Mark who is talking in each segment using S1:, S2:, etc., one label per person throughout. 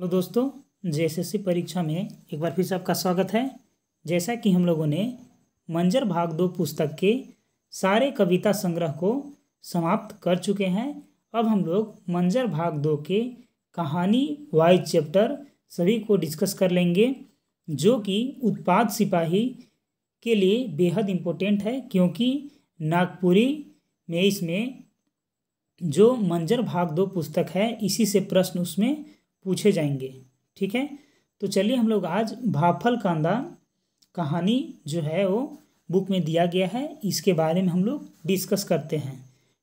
S1: hello दोस्तों JSSC परीक्षा में एक बार फिर से आपका स्वागत है जैसा कि हम लोगों ने मंजर भाग दो पुस्तक के सारे कविता संग्रह को समाप्त कर चुके हैं अब हम लोग मंजर भाग दो के कहानी वाइज चैप्टर सभी को डिस्कस कर लेंगे जो कि उत्पाद सिपाही के लिए बेहद इम्पोर्टेंट है क्योंकि नागपुरी में इसमें जो मंजर भाग दो पुस्तक है इसी से प्रश्न उसमें पूछे जाएंगे ठीक है तो चलिए हम लोग आज भाफल कांदा कहानी जो है वो बुक में दिया गया है इसके बारे में हम लोग डिस्कस करते हैं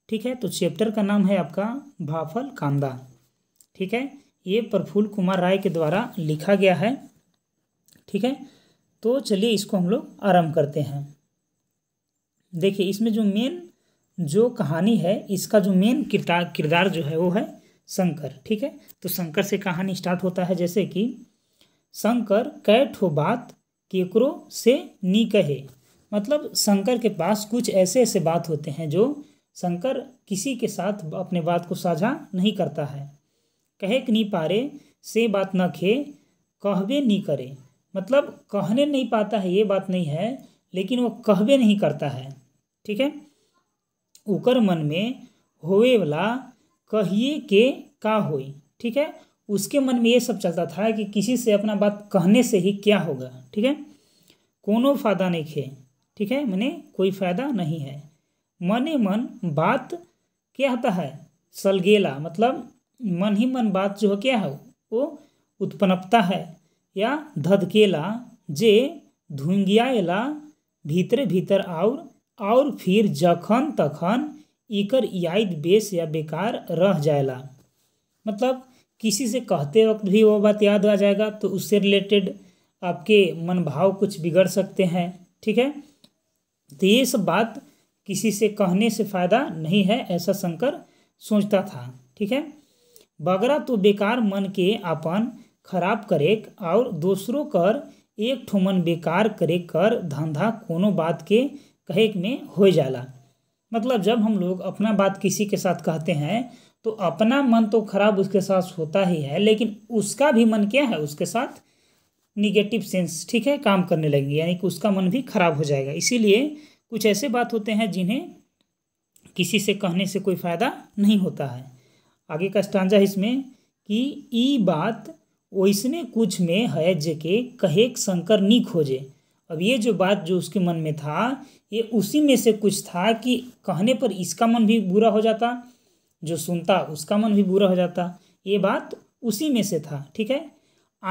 S1: ठीक है तो चैप्टर का नाम है आपका भाफल कांदा ठीक है ये प्रफुल्ल कुमार राय के द्वारा लिखा गया है ठीक है तो चलिए इसको हम लोग आरम्भ करते हैं देखिए इसमें जो मेन जो कहानी है इसका जो मेन किरदार किरदार जो है वो है शंकर ठीक है तो शंकर से कहानी स्टार्ट होता है जैसे कि शंकर कै ठो बात केकरो से नी कहे मतलब शंकर के पास कुछ ऐसे ऐसे बात होते हैं जो शंकर किसी के साथ अपने बात को साझा नहीं करता है कहे कि नहीं पारे से बात न खे कहवे नहीं करे मतलब कहने नहीं पाता है ये बात नहीं है लेकिन वो कहबे नहीं करता है ठीक है ऊकर मन में होवे वाला कहिए के का होई ठीक है उसके मन में ये सब चलता था कि किसी से अपना बात कहने से ही क्या होगा ठीक है कोनो फायदा नहीं खे ठीक है मैंने कोई फायदा नहीं है मने मन बात क्या होता है सलगेला मतलब मन ही मन बात जो है क्या है वो उत्पन्नता है या धधकेला जे धुंगियाला भीतर भीतर और और फिर जखन तखन एकर याद बेस या बेकार रह जाएगा मतलब किसी से कहते वक्त भी वो बात याद आ जाएगा तो उससे रिलेटेड आपके मन भाव कुछ बिगड़ सकते हैं ठीक है तो ये सब बात किसी से कहने से फ़ायदा नहीं है ऐसा शंकर सोचता था ठीक है बगरा तो बेकार मन के अपन खराब करेक और दूसरों कर एक ठो मन बेकार करे कर धंधा कोनो बात के कहे में हो जाला मतलब जब हम लोग अपना बात किसी के साथ कहते हैं तो अपना मन तो खराब उसके साथ होता ही है लेकिन उसका भी मन क्या है उसके साथ निगेटिव सेंस ठीक है काम करने लगेंगे यानी कि उसका मन भी खराब हो जाएगा इसीलिए कुछ ऐसे बात होते हैं जिन्हें किसी से कहने से कोई फ़ायदा नहीं होता है आगे का स्टांजा इसमें कि ई बात वैसने कुछ में है जे के कहेक शंकर नी खोजे अब ये जो बात जो उसके मन में था ये उसी में से कुछ था कि कहने पर इसका मन भी बुरा हो जाता जो सुनता उसका मन भी बुरा हो जाता ये बात उसी में से था ठीक है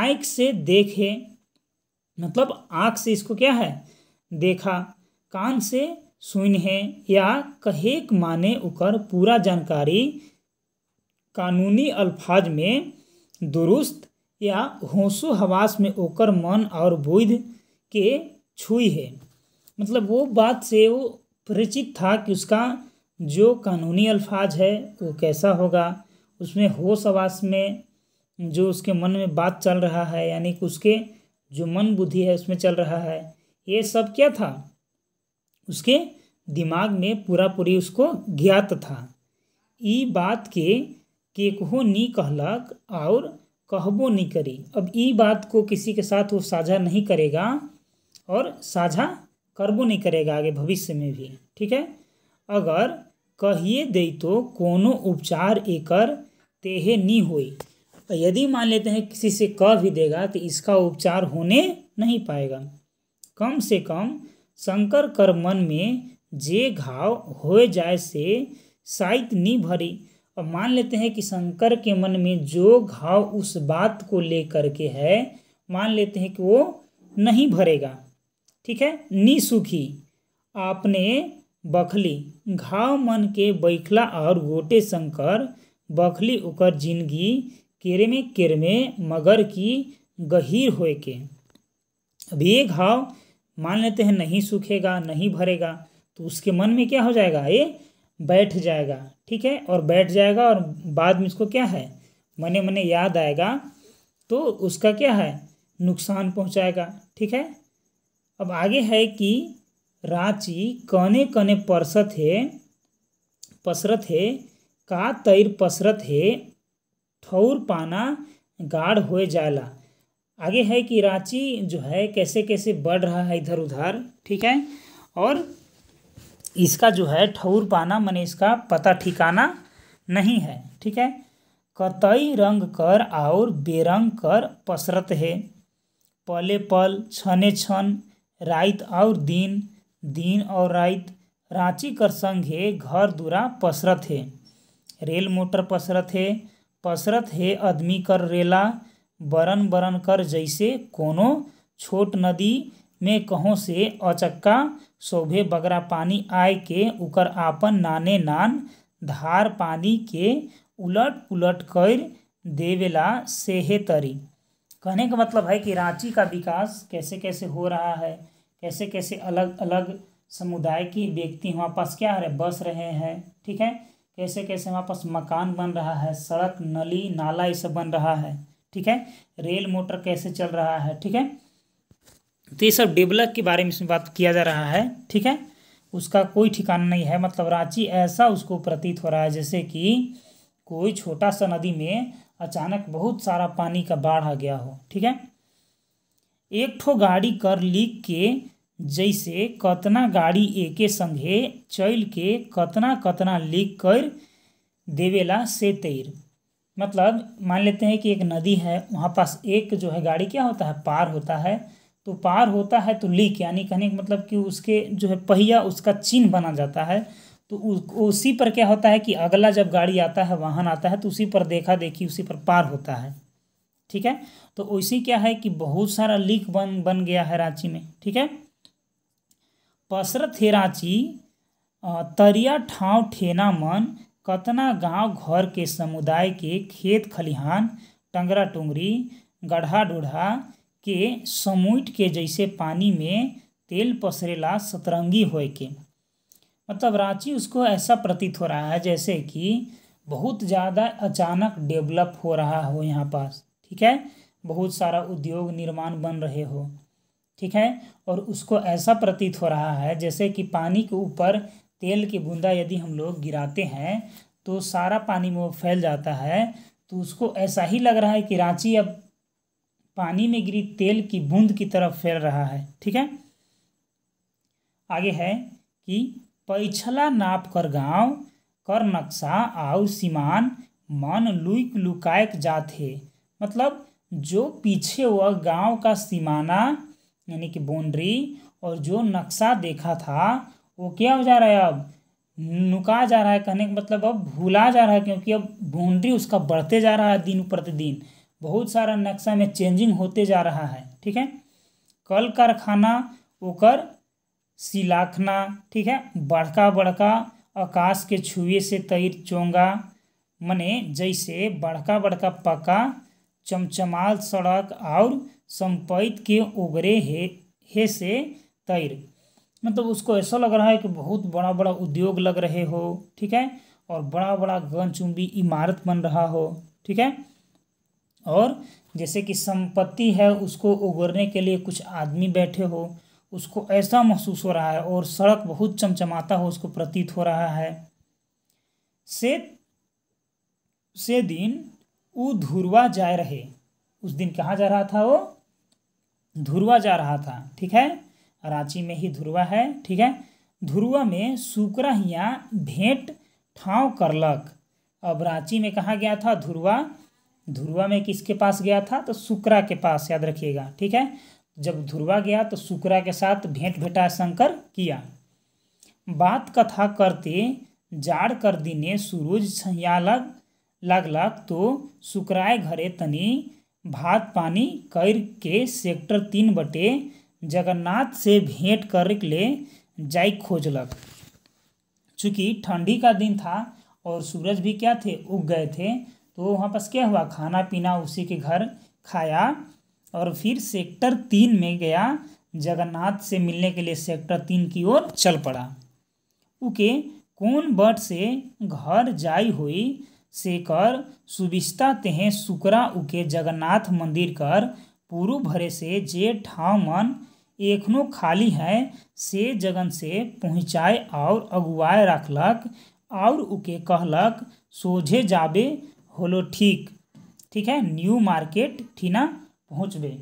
S1: आँख से देखे मतलब आँख से इसको क्या है देखा कान से सुन है या कहेक माने उकर पूरा जानकारी कानूनी अल्फाज में दुरुस्त या होशो हवास में ओकर मन और बुद्ध के छुई है मतलब वो बात से वो परिचित था कि उसका जो कानूनी अल्फाज है वो कैसा होगा उसमें होश आवास में जो उसके मन में बात चल रहा है यानी कि उसके जो मन बुद्धि है उसमें चल रहा है ये सब क्या था उसके दिमाग में पूरा पूरी उसको ज्ञात था ई बात के केकहो नी कहलक और कहबो नहीं करी अब ई बात को किसी के साथ वो साझा नहीं करेगा और साझा करबो नहीं करेगा आगे भविष्य में भी ठीक है अगर कहिए दे तो कोनो उपचार एकर तेहे नहीं हुई तो यदि मान लेते हैं किसी से कह भी देगा तो इसका उपचार होने नहीं पाएगा कम से कम शंकर कर मन में जे घाव हो जाए से साइत नहीं भरी और मान लेते हैं कि शंकर के मन में जो घाव उस बात को लेकर के है मान लेते हैं कि वो नहीं भरेगा ठीक है नी सूखी आपने बखली घाव मन के बैखला और गोटे शंकर बखली उकर जिंदगी केरमे केरमे मगर की गहीर होए के अब ये घाव मान लेते हैं नहीं सूखेगा नहीं भरेगा तो उसके मन में क्या हो जाएगा ये बैठ जाएगा ठीक है और बैठ जाएगा और बाद में इसको क्या है मने मने याद आएगा तो उसका क्या है नुकसान पहुंचाएगा ठीक है अब आगे है कि रांची कने कने परसत है पसरत है का तैर पसरत है ठौर पाना गाढ़ हो जाला आगे है कि रांची जो है कैसे कैसे बढ़ रहा है इधर उधर ठीक है और इसका जो है ठौर पाना मैंने इसका पता ठिकाना नहीं है ठीक है कतई रंग कर और बेरंग कर पसरत है पले पल छने छन राइत और दिन, दिन और राइत रांची कर है घर दुरा पसरत है रेल मोटर पसरत है पसरत है आदमी कर रेला, बरन बरन कर जैसे कोनो छोट नदी में कहों से अचक्का सोभे बगरा पानी आए के उकर आपन नाने नान धार पानी के उलट पुलट कर देवेला सेहे तरी कहने का मतलब है कि रांची का विकास कैसे कैसे हो रहा है कैसे कैसे अलग अलग समुदाय की व्यक्ति वहाँ पास क्या है बस रहे हैं ठीक है कैसे कैसे वहाँ पास मकान बन रहा है सड़क नली नाला ये सब बन रहा है ठीक है रेल मोटर कैसे चल रहा है ठीक है तो ये सब डेवलप के बारे में इसमें बात किया जा रहा है ठीक है उसका कोई ठिकाना नहीं है मतलब रांची ऐसा उसको प्रतीत हो रहा है जैसे कि कोई छोटा सा नदी में अचानक बहुत सारा पानी का बाढ़ आ गया हो ठीक है एक ठो गाड़ी कर लीक के जैसे कतना गाड़ी एके संघे चल के कतना कतना लिख कर देवेला से तैर मतलब मान लेते हैं कि एक नदी है वहाँ पास एक जो है गाड़ी क्या होता है पार होता है तो पार होता है तो लीक यानी कहने का मतलब कि उसके जो है पहिया उसका चिन्ह बना जाता है तो उसी पर क्या होता है कि अगला जब गाड़ी आता है वाहन आता है तो उसी पर देखा देखी उसी पर पार होता है ठीक है तो उसी क्या है कि बहुत सारा लीक बन बन गया है रांची में ठीक है कसरत थेराची तरिया ठाव ठेना मन कतना गाँव घर के समुदाय के खेत खलिहान टंगरा टुंगरी गढ़ा डोढ़ा के समुट के जैसे पानी में तेल पसरेला सतरंगी होए के मतलब रांची उसको ऐसा प्रतीत हो रहा है जैसे कि बहुत ज़्यादा अचानक डेवलप हो रहा हो यहाँ पास ठीक है बहुत सारा उद्योग निर्माण बन रहे हो ठीक है और उसको ऐसा प्रतीत हो रहा है जैसे कि पानी के ऊपर तेल की बूंदा यदि हम लोग गिराते हैं तो सारा पानी में वो फैल जाता है तो उसको ऐसा ही लग रहा है कि रांची अब पानी में गिरी तेल की बूंद की तरफ फैल रहा है ठीक है आगे है कि पैछला नाप कर गांव कर नक्शा आउ सीमान मन लुक लुकायक जाते मतलब जो पीछे वह गांव का सीमाना यानी कि बाउंड्री और जो नक्शा देखा था वो क्या हो जा रहा है अब नुका जा रहा है कहने का मतलब अब भूला जा रहा है क्योंकि अब बाउंड्री उसका बढ़ते जा रहा है दिन प्रतिदिन बहुत सारा नक्शा में चेंजिंग होते जा रहा है ठीक है कल कारखाना ओकर सिलाखना ठीक है बड़का बड़का आकाश के छुए से तैर चोंगा मने जैसे बड़का बड़का पक्का चमचमाल सड़क और संपैत के उगरे हे हे से तैर मतलब उसको ऐसा लग रहा है कि बहुत बड़ा बड़ा उद्योग लग रहे हो ठीक है और बड़ा बड़ा गगनचुंबी इमारत बन रहा हो ठीक है और जैसे कि संपत्ति है उसको उगरने के लिए कुछ आदमी बैठे हो उसको ऐसा महसूस हो रहा है और सड़क बहुत चमचमाता हो उसको प्रतीत हो रहा है से से दिन वो धुरवा जाए रहे उस दिन कहाँ जा रहा था वो धुरवा जा रहा था ठीक है रांची में ही धुरवा है ठीक है धुरवा में सुकरा हिया भेंट ठाव करलक अब रांची में कहाँ गया था धुरवा धुरवा में किसके पास गया था तो सुकरा के पास याद रखिएगा ठीक है जब धुरवा गया तो सुकरा के साथ भेंट भेटा शंकर किया बात कथा करते जाड़ कर दिने सूरज छहिया लग लगलक तो शुक्राए घरे तनी भात पानी कर के सेक्टर तीन बटे जगन्नाथ से भेंट कर ले जाय खोजलक चूँकि ठंडी का दिन था और सूरज भी क्या थे उग गए थे तो वहाँ पास क्या हुआ खाना पीना उसी के घर खाया और फिर सेक्टर तीन में गया जगन्नाथ से मिलने के लिए सेक्टर तीन की ओर चल पड़ा उके कौन बट से घर जाई हुई से कर सुविस्ता तेह सुकरा उके जगन्नाथ मंदिर कर पूर्व भरे से जे ठाव मन एखनो खाली है से जगन से पहुँचाए और अगुआ रखलक और उके कहलक सोझे जाबे होलो ठीक ठीक है न्यू मार्केट ठीना पहुँचबे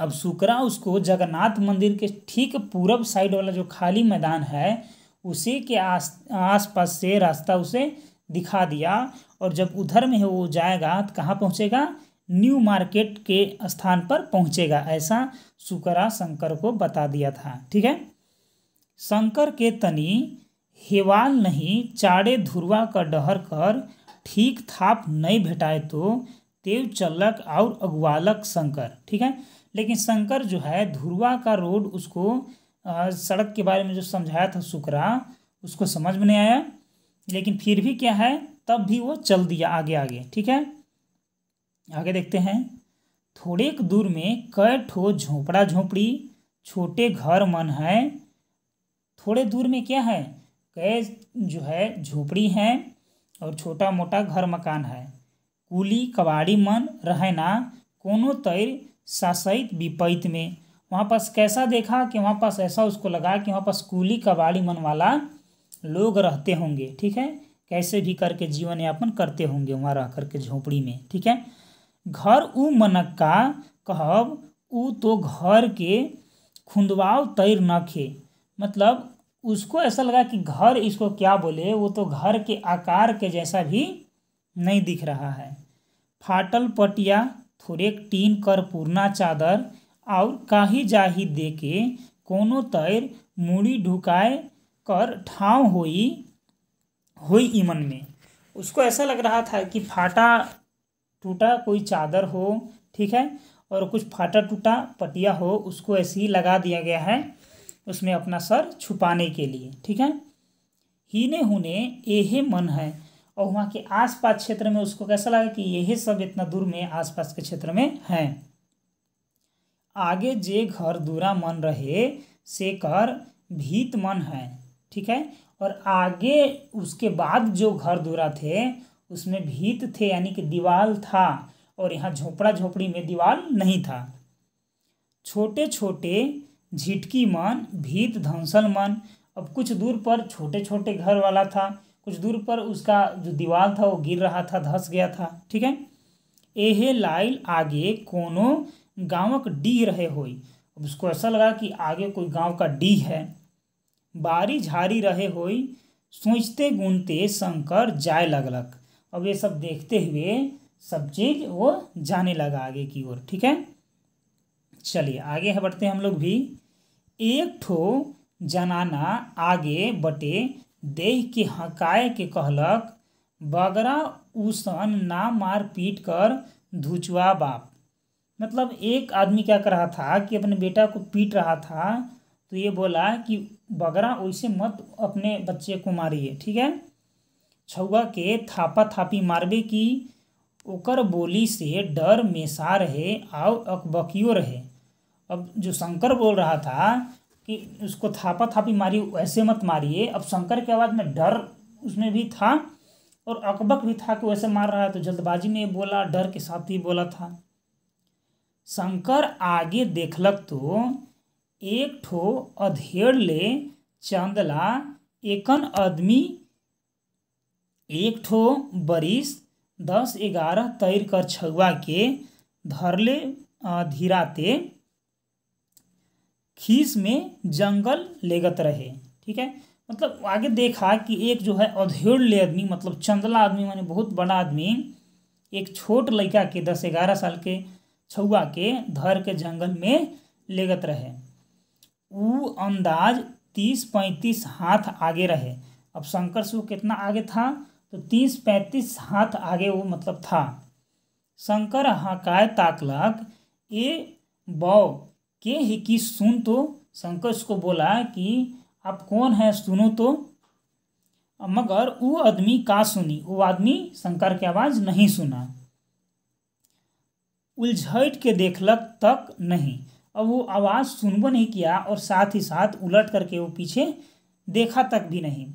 S1: अब सुकरा उसको जगन्नाथ मंदिर के ठीक पूरब साइड वाला जो खाली मैदान है उसी के आस आसपास से रास्ता उसे दिखा दिया और जब उधर में वो जाएगा तो कहाँ पहुँचेगा न्यू मार्केट के स्थान पर पहुँचेगा ऐसा सुकरा शंकर को बता दिया था ठीक है शंकर के तनी हेवाल नहीं चाड़े धुरवा का डहर कर ठीक थाप नहीं भेटाए तो तेव चलक और अगवालक शंकर ठीक है लेकिन शंकर जो है धुरवा का रोड उसको आ, सड़क के बारे में जो समझाया था सुकरा उसको समझ में नहीं आया लेकिन फिर भी क्या है तब भी वो चल दिया आगे आगे ठीक है आगे देखते हैं थोड़े दूर में कई ठो झोंपड़ा झोंपड़ी छोटे घर मन है थोड़े दूर में क्या है कई जो है झोपड़ी है और छोटा मोटा घर मकान है कुली कबाड़ी मन रहे ना कोनो तैर सासैत विपैत में वहाँ पास कैसा देखा कि वहाँ पास ऐसा उसको लगा कि वहाँ पास कुली कबाड़ी मन वाला लोग रहते होंगे ठीक है कैसे भी करके जीवन यापन करते होंगे वहाँ रह करके झोपड़ी में ठीक है घर उ मनक्का कहब उ तो घर के खुंदवाव तैर न खे मतलब उसको ऐसा लगा कि घर इसको क्या बोले वो तो घर के आकार के जैसा भी नहीं दिख रहा है फाटल पटिया थोड़े टीन कर पूर्णा चादर और काही जाही दे के कोनो तैर मूड़ी ढुकाए कर ठाव होई होई ईमन में उसको ऐसा लग रहा था कि फाटा टूटा कोई चादर हो ठीक है और कुछ फाटा टूटा पटिया हो उसको ऐसे ही लगा दिया गया है उसमें अपना सर छुपाने के लिए ठीक है हीने हुने यही मन है और वहाँ के आसपास क्षेत्र में उसको कैसा लगा कि यही सब इतना दूर में आसपास के क्षेत्र में है आगे जे घर दूरा मन रहे से कर भीत मन है ठीक है और आगे उसके बाद जो घर दूरा थे उसमें भीत थे यानी कि दीवाल था और यहाँ झोपड़ा झोपड़ी में दीवाल नहीं था छोटे छोटे झिटकी मन भीत धंसल मन अब कुछ दूर पर छोटे छोटे घर वाला था कुछ दूर पर उसका जो दीवाल था वो गिर रहा था धस गया था ठीक है एहे लाइल आगे कोनो गांवक डीह रहे हो अब उसको ऐसा लगा कि आगे कोई गांव का डी है बारी झारी रहे हो सोचते गुनते शंकर जाए लगलक अब ये सब देखते हुए सब चीज़ वो जाने लगा आगे की ओर ठीक है चलिए आगे है बढ़ते हम लोग भी एक ठो जनाना आगे बटे देह के हकाए के कहलक बगरा उसन ना मार पीट कर धुचवा बाप मतलब एक आदमी क्या कर रहा था कि अपने बेटा को पीट रहा था तो ये बोला कि बगरा वैसे मत अपने बच्चे को मारिए ठीक है छुआ के थापा थापी मारबे की ओकर बोली से डर मेसा रहे और अकबकियो रहे अब जो शंकर बोल रहा था कि उसको थापा थापी मारी वैसे मत मारिए अब शंकर की आवाज़ में डर उसमें भी था और अकबक भी था कि वैसे मार रहा है तो जल्दबाजी में बोला डर के साथ ही बोला था शंकर आगे देखलक तो एक ठो अधेड़ ले चांदला एकन आदमी एक ठो बरिस दस ग्यारह तैर कर छुआ के धरले धीराते खीस में जंगल लेगत रहे ठीक है मतलब आगे देखा कि एक जो है अधेड़ ले आदमी मतलब चंदला आदमी माने बहुत बड़ा आदमी एक छोट लड़का के दस ग्यारह साल के छुआ के धर के जंगल में लेगत रहे वो अंदाज तीस पैंतीस हाथ आगे रहे अब शंकर शिव कितना आगे था तो तीस पैंतीस हाथ आगे वो मतलब था शंकर हकाय हाँ ताकलक ए बौ के ही की सुन तो शंकर उसको बोला कि आप कौन है सुनो तो मगर वो आदमी का सुनी वो आदमी शंकर की आवाज़ नहीं सुना उलझट के देखलक तक नहीं अब वो आवाज़ सुनबो नहीं किया और साथ ही साथ उलट करके वो पीछे देखा तक भी नहीं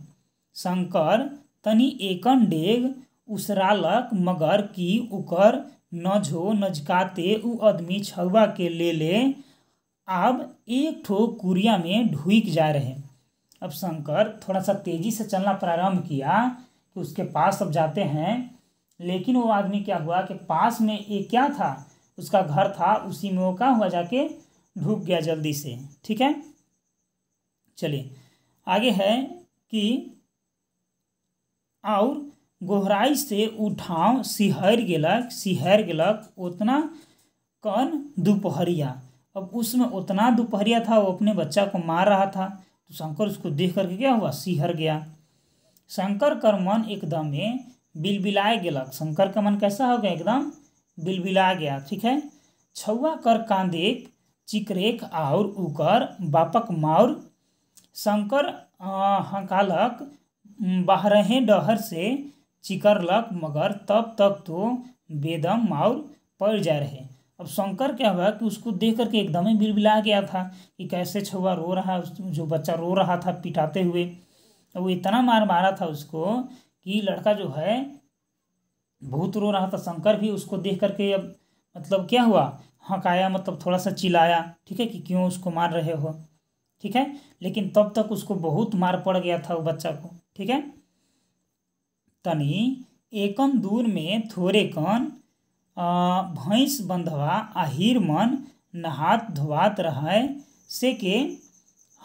S1: शंकर तनि एकन डेग उसरालक मगर की उकर नझो नजकाते उ आदमी छगवा के ले ले अब एक ठो कुरिया में ढुक जा रहे अब शंकर थोड़ा सा तेज़ी से चलना प्रारंभ किया कि उसके पास अब जाते हैं लेकिन वो आदमी क्या हुआ कि पास में एक क्या था उसका घर था उसी में वो क्या हुआ जाके ढूब गया जल्दी से ठीक है चलिए आगे है कि और गोहराई से उठाव सिहर गलक सिहर गलक उतना कन दोपहरिया अब उसमें उतना दोपहरिया था वो अपने बच्चा को मार रहा था तो शंकर उसको देख करके क्या हुआ सिहर गया शंकर कर मन एकदम बिलबिलाए गलक शंकर का मन कैसा हो गया एकदम बिलबिला गया ठीक है छुआ कर कांदे चिकरेख और उकर बापक माउर शंकर हकालक बाहरहे डहर से चिकरलक मगर तब तक तो बेदम माउर पड़ जा रहे अब शंकर क्या हुआ कि उसको देख करके एकदम ही बिलबिला गया था कि कैसे छुआ रो रहा जो बच्चा रो रहा था पिटाते हुए वो इतना मार मारा था उसको कि लड़का जो है भूत रो रहा था शंकर भी उसको देख करके अब मतलब क्या हुआ हंकाया मतलब थोड़ा सा चिल्लाया ठीक है कि क्यों उसको मार रहे हो ठीक है लेकिन तब तक उसको बहुत मार पड़ गया था वो बच्चा को ठीक है तनी एकम दूर में थोड़े कन भैंस बंधवा आहिर मन नहात धोवात रहे से के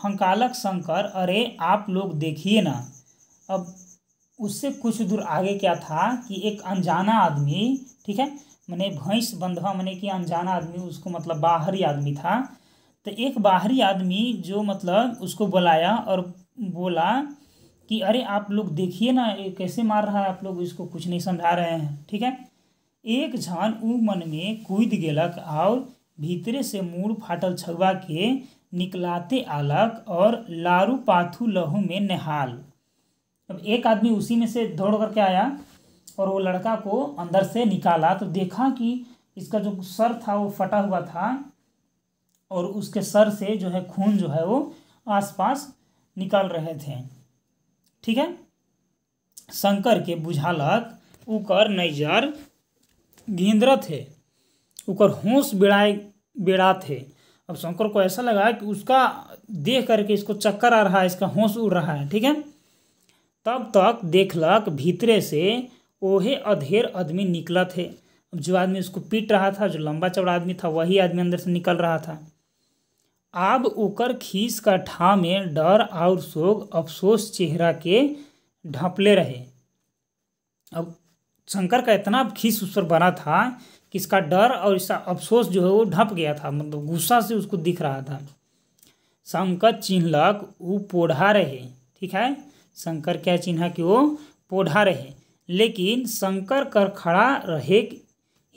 S1: हंकालक शंकर अरे आप लोग देखिए ना अब उससे कुछ दूर आगे क्या था कि एक अनजाना आदमी ठीक है मैंने भैंस बंधवा मैंने कि अनजाना आदमी उसको मतलब बाहरी आदमी था तो एक बाहरी आदमी जो मतलब उसको बुलाया और बोला कि अरे आप लोग देखिए ना ये कैसे मार रहा है आप लोग इसको कुछ नहीं समझा रहे हैं ठीक है एक झान ऊ मन में कूद गलक और भीतरे से मूड़ फाटल छगवा के निकलाते आलक और लारू पाथू लहू में नहाल अब एक आदमी उसी में से दौड़ करके आया और वो लड़का को अंदर से निकाला तो देखा कि इसका जो सर था वो फटा हुआ था और उसके सर से जो है खून जो है वो आसपास निकाल रहे थे ठीक है शंकर के बुझालक उकर नैजर गेंद्र थे उकर होश बिड़ाए बिड़ा थे अब शंकर को ऐसा लगा कि उसका देख करके इसको चक्कर आ रहा है इसका होश उड़ रहा है ठीक है तब तक देखलक भीतरे से ओहे अधेर आदमी निकला थे अब जो आदमी उसको पीट रहा था जो लंबा चौड़ा आदमी था वही आदमी अंदर से निकल रहा था आब ओकर खीस का ठा में डर और शोक अफसोस चेहरा के ढपले रहे अब शंकर का इतना खीस उस पर बना था कि इसका डर और इसका अफसोस जो है वो ढप गया था मतलब गुस्सा से उसको दिख रहा था शंकर चिन्हलक वो पोढ़ा रहे ठीक है शंकर क्या चिन्ह कि वो पोढ़ा रहे लेकिन शंकर कर खड़ा रहे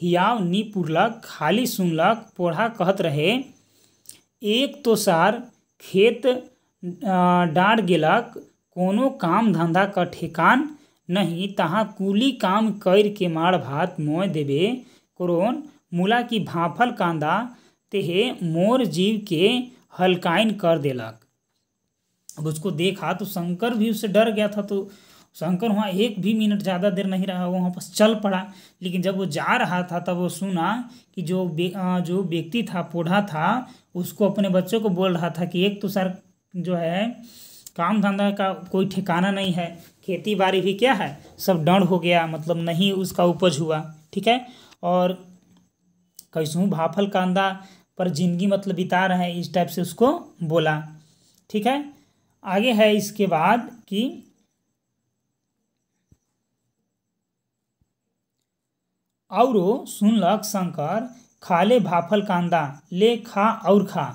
S1: हियाव नी पुरलक खाली सुनलक पोढ़ा कहत रहे एक तो सार खेत डाँट गलक कोनो काम धंधा का ठेकान नहीं तहाँ कूली काम कर के माड़ भात मोय देवे कोरोन मुला की भाफल कांदा तेहे मोर जीव के हलकाइन कर देलक अब उसको देखा तो शंकर भी उसे डर गया था तो शंकर तो वहाँ एक भी मिनट ज़्यादा देर नहीं रहा वहाँ पर चल पड़ा लेकिन जब वो जा रहा था तब वो सुना कि जो बे, जो व्यक्ति था पोढ़ा था उसको अपने बच्चों को बोल रहा था कि एक तो सर जो है काम धंधा का कोई ठिकाना नहीं है खेती बाड़ी भी क्या है सब डंड हो गया मतलब नहीं उसका उपज हुआ ठीक है और कैसूँ भाफल कांदा पर जिंदगी मतलब बिता रहे हैं इस टाइप से उसको बोला ठीक है आगे है इसके बाद कि और सुनलक शंकर खाले भाफल कांदा ले खा और खा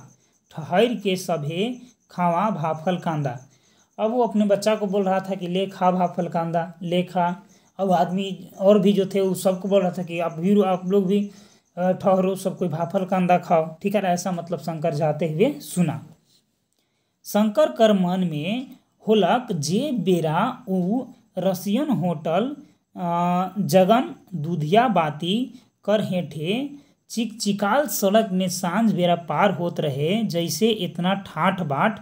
S1: ठहर के सभे खावा भाफल कांदा अब वो अपने बच्चा को बोल रहा था कि ले खा भाफल कांदा ले खा अब आदमी और भी जो थे वो सबको बोल रहा था कि आप भी आप लोग भी ठहरो सब कोई भाफल कांदा खाओ ठीक है ऐसा मतलब शंकर जाते हुए सुना शंकर कर मन में होलक जे बेरा उ रसियन होटल जगन दूधिया बाती कर हेठे चिकचिकाल सड़क में सांझ बेरा पार होत रहे जैसे इतना ठाठ बाट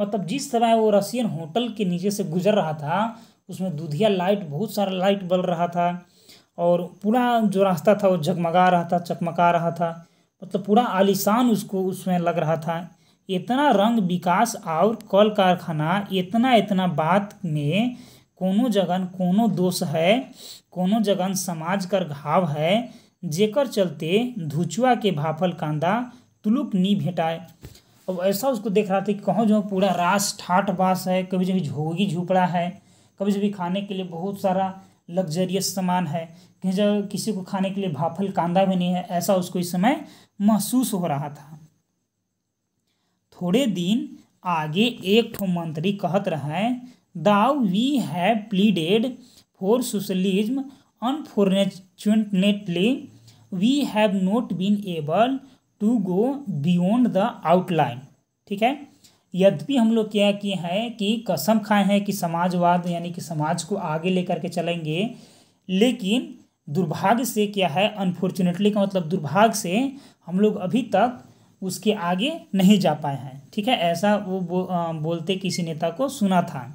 S1: मतलब जिस समय वो रसियन होटल के नीचे से गुजर रहा था उसमें दूधिया लाइट बहुत सारा लाइट बल रहा था और पूरा जो रास्ता था वो जगमगा रहा था चकमका रहा था मतलब पूरा आलिशान उसको उसमें लग रहा था इतना रंग विकास और कल कारखाना इतना इतना बात में कोनो जगन कोनो दोष है कोनो जगन समाज कर घाव है जेकर चलते धुचुआ के भाफल कांदा तुलुक नी भेटाए अब ऐसा उसको देख रहा था कि कहो जो पूरा रास ठाट बास है कभी जभी झोगी झुपड़ा है कभी जभी खाने के लिए बहुत सारा लग्जरियस सामान है कहीं जब किसी को खाने के लिए भाफल कांदा भी नहीं है ऐसा उसको इस समय महसूस हो रहा था थोड़े दिन आगे एक मंत्री कहत रहे Thou we have pleaded for socialism unfortunately we have not been able to go beyond the outline ठीक है यद्यपि हम लोग क्या किए हैं कि कसम खाए हैं कि समाजवाद यानी कि समाज को आगे लेकर के चलेंगे लेकिन दुर्भाग्य से क्या है अनफॉर्चुनेटली का मतलब दुर्भाग्य से हम लोग अभी तक उसके आगे नहीं जा पाए हैं ठीक है ऐसा वो बो, आ, बोलते किसी नेता को सुना था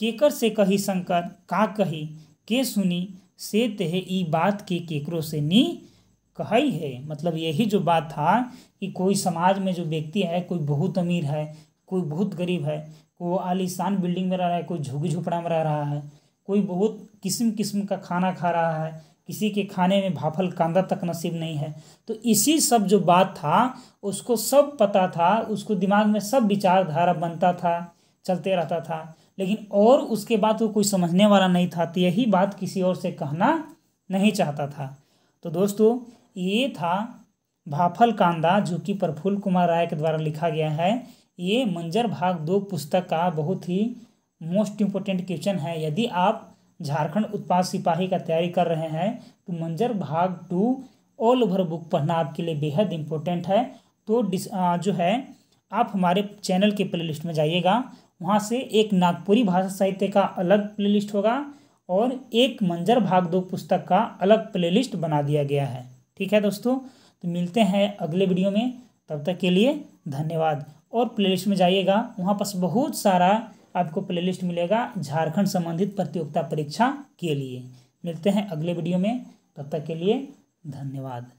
S1: केकर से कही शंकर का कही के सुनी से तेह ई बात के केकरों से नी कही है मतलब यही जो बात था कि कोई समाज में जो व्यक्ति है कोई बहुत अमीर है कोई बहुत गरीब है कोई आलिशान बिल्डिंग में रह रहा है कोई झुग झुपड़ा में रह रहा है कोई बहुत किस्म किस्म का खाना खा रहा है किसी के खाने में भाफल कांदा तक नसीब नहीं है तो इसी सब जो बात था उसको सब पता था उसको दिमाग में सब विचारधारा बनता था चलते रहता था लेकिन और उसके बाद वो कोई समझने वाला नहीं था तो यही बात किसी और से कहना नहीं चाहता था तो दोस्तों ये था भाफल कांदा जो कि प्रफुल्ल कुमार राय के द्वारा लिखा गया है ये मंजर भाग दो पुस्तक का बहुत ही मोस्ट इम्पोर्टेंट क्वेश्चन है यदि आप झारखंड उत्पाद सिपाही का तैयारी कर रहे हैं तो मंजर भाग टू ऑल ओवर बुक पढ़ना आपके लिए बेहद इम्पोर्टेंट है तो डिस जो है आप हमारे चैनल के प्लेलिस्ट में जाइएगा वहाँ से एक नागपुरी भाषा साहित्य का अलग प्लेलिस्ट होगा और एक मंजर भाग दो पुस्तक का अलग प्लेलिस्ट बना दिया गया है ठीक है दोस्तों तो मिलते हैं अगले वीडियो में तब तक के लिए धन्यवाद और प्लेलिस्ट में जाइएगा वहाँ पास बहुत सारा आपको प्लेलिस्ट मिलेगा झारखंड संबंधित प्रतियोगिता परीक्षा के लिए मिलते हैं अगले वीडियो में तब तक के लिए धन्यवाद